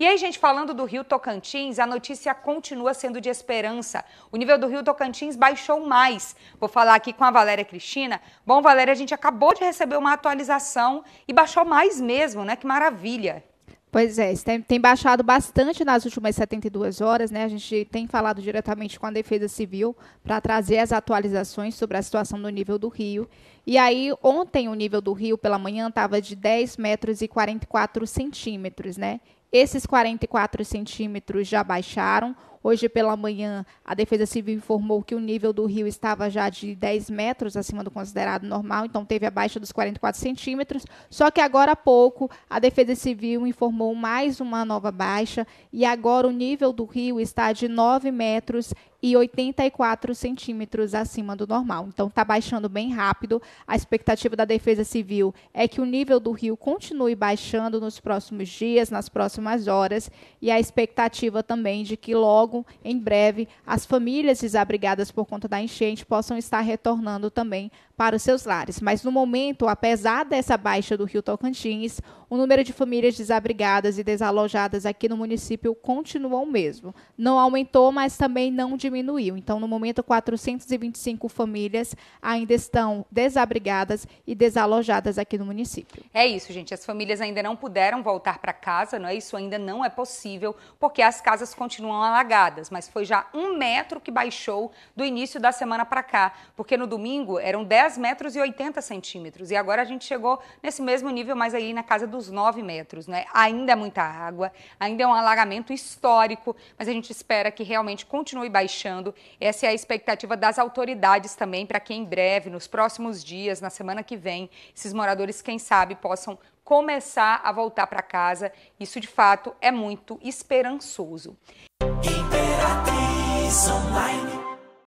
E aí, gente, falando do Rio Tocantins, a notícia continua sendo de esperança. O nível do Rio Tocantins baixou mais. Vou falar aqui com a Valéria Cristina. Bom, Valéria, a gente acabou de receber uma atualização e baixou mais mesmo, né? Que maravilha. Pois é, tem, tem, baixado bastante nas últimas 72 horas, né? A gente tem falado diretamente com a Defesa Civil para trazer as atualizações sobre a situação do nível do rio. E aí, ontem o nível do rio pela manhã estava de 10 metros e 44 centímetros, né? Esses 44 centímetros já baixaram. Hoje pela manhã, a Defesa Civil informou que o nível do rio estava já de 10 metros acima do considerado normal, então teve a baixa dos 44 centímetros. Só que agora há pouco, a Defesa Civil informou mais uma nova baixa e agora o nível do rio está de 9 metros e 84 centímetros acima do normal. Então está baixando bem rápido. A expectativa da Defesa Civil é que o nível do rio continue baixando nos próximos dias, nas próximas horas, e a expectativa também de que logo logo em breve as famílias desabrigadas por conta da enchente possam estar retornando também para os seus lares. Mas no momento, apesar dessa baixa do Rio Tocantins, o número de famílias desabrigadas e desalojadas aqui no município continua o mesmo. Não aumentou, mas também não diminuiu. Então, no momento, 425 famílias ainda estão desabrigadas e desalojadas aqui no município. É isso, gente. As famílias ainda não puderam voltar para casa, não é? Isso ainda não é possível, porque as casas continuam alagadas, mas foi já um metro que baixou do início da semana para cá, porque no domingo eram 10 10 metros e 80 centímetros. E agora a gente chegou nesse mesmo nível, mas aí na casa dos 9 metros, né? Ainda é muita água, ainda é um alagamento histórico, mas a gente espera que realmente continue baixando. Essa é a expectativa das autoridades também, para que em breve, nos próximos dias, na semana que vem, esses moradores, quem sabe, possam começar a voltar para casa. Isso de fato é muito esperançoso. Imperatriz Online.